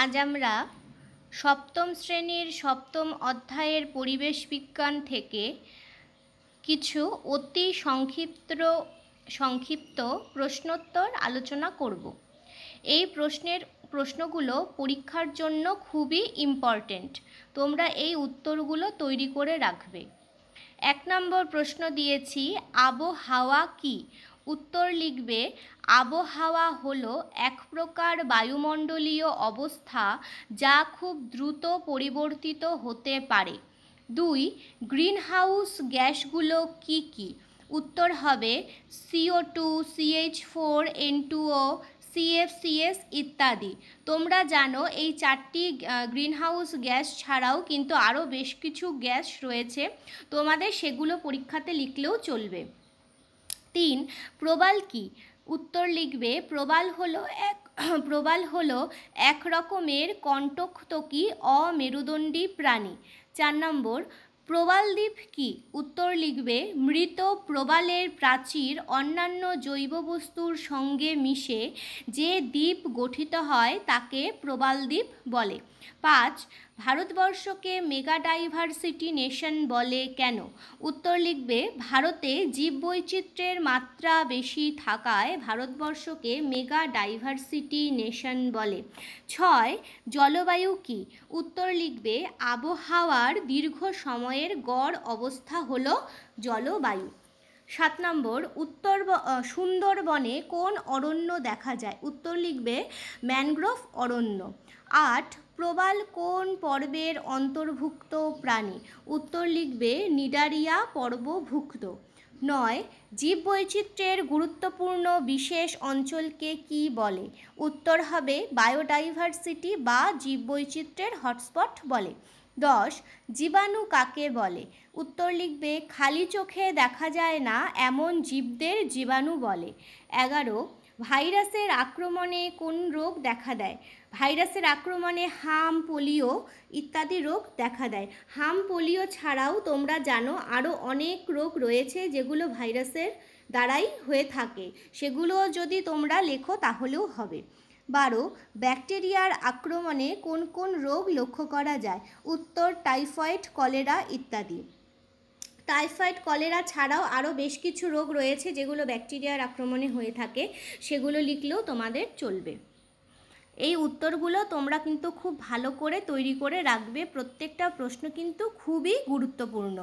আজ আমরা সপ্তম শ্রেণীর সপ্তম অধ্যায়ের পরিবেশ বিজ্ঞান থেকে কিছু অতি সংক্ষিপ্ত সংক্ষিপ্ত প্রশ্নোত্তর আলোচনা করব এই প্রশ্নের প্রশ্নগুলো পরীক্ষার জন্য খুবই ইম্পর্টেন্ট তোমরা এই উত্তরগুলো তৈরি করে রাখবে এক নম্বর প্রশ্ন দিয়েছি আবহাওয়া কি উত্তর লিখবে আবহাওয়া হলো এক প্রকার বায়ুমণ্ডলীয় অবস্থা যা খুব দ্রুত পরিবর্তিত হতে পারে দুই গ্রিনহাউস গ্যাসগুলো কি কি উত্তর হবে CO two CH four N two O CFCs ইত্যাদি তোমরা জানো এই চারটি গ্রিনহাউস গ্যাস ছাড়াও কিন্তু আরও বেশ কিছু গ্যাস রয়েছে তোমাদের সেগুলো পরীক্ষাতে লিখলেও চলবে তিন প্রবাল কি উত্তর লিখবে প্রবাল হলো এক প্রবাল হলো এক রকমের অমেরুদণ্ডী প্রাণী চার নম্বর প্রবালদ্বীপ কি উত্তর লিখবে মৃত প্রবালের প্রাচীর অন্যান্য জৈব বস্তুর সঙ্গে মিশে যে দ্বীপ গঠিত হয় তাকে প্রবালদ্বীপ বলে পাঁচ ভারতবর্ষকে মেগা ডাইভার্সিটি নেশন বলে কেন উত্তর লিখবে ভারতে জীববৈচিত্র্যের মাত্রা বেশি থাকায় ভারতবর্ষকে মেগা ডাইভার্সিটি নেশন বলে ছয় জলবায়ু কি উত্তর লিখবে আবহাওয়ার দীর্ঘ সময়ের গড় অবস্থা হল জলবায়ু সাত নম্বর উত্তর সুন্দরবনে কোন অরণ্য দেখা যায় উত্তর লিখবে ম্যানগ্রোভ অরণ্য আট প্রবাল কোন পর্বের অন্তর্ভুক্ত প্রাণী উত্তর লিখবে নিডারিয়া পর্বভুক্ত নয় জীববৈচিত্র্যের গুরুত্বপূর্ণ বিশেষ অঞ্চলকে কি বলে উত্তর হবে বায়োডাইভার্সিটি বা জীববৈচিত্র্যের হটস্পট বলে দশ জীবাণু কাকে বলে উত্তর লিখবে খালি চোখে দেখা যায় না এমন জীবদের জীবাণু বলে এগারো ভাইরাসের আক্রমণে কোন রোগ দেখা দেয় ভাইরাসের আক্রমণে হাম পোলিও ইত্যাদি রোগ দেখা দেয় হাম পোলিও ছাড়াও তোমরা জানো আরও অনেক রোগ রয়েছে যেগুলো ভাইরাসের দ্বারাই হয়ে থাকে সেগুলো যদি তোমরা লেখো তাহলেও হবে বারো ব্যাকটেরিয়ার আক্রমণে কোন কোন রোগ লক্ষ্য করা যায় উত্তর টাইফয়েড কলেরা ইত্যাদি টাইফয়েড কলেরা ছাড়াও আরও বেশ কিছু রোগ রয়েছে যেগুলো ব্যাকটেরিয়ার আক্রমণে হয়ে থাকে সেগুলো লিখলেও তোমাদের চলবে এই উত্তরগুলো তোমরা কিন্তু খুব ভালো করে তৈরি করে রাখবে প্রত্যেকটা প্রশ্ন কিন্তু খুবই গুরুত্বপূর্ণ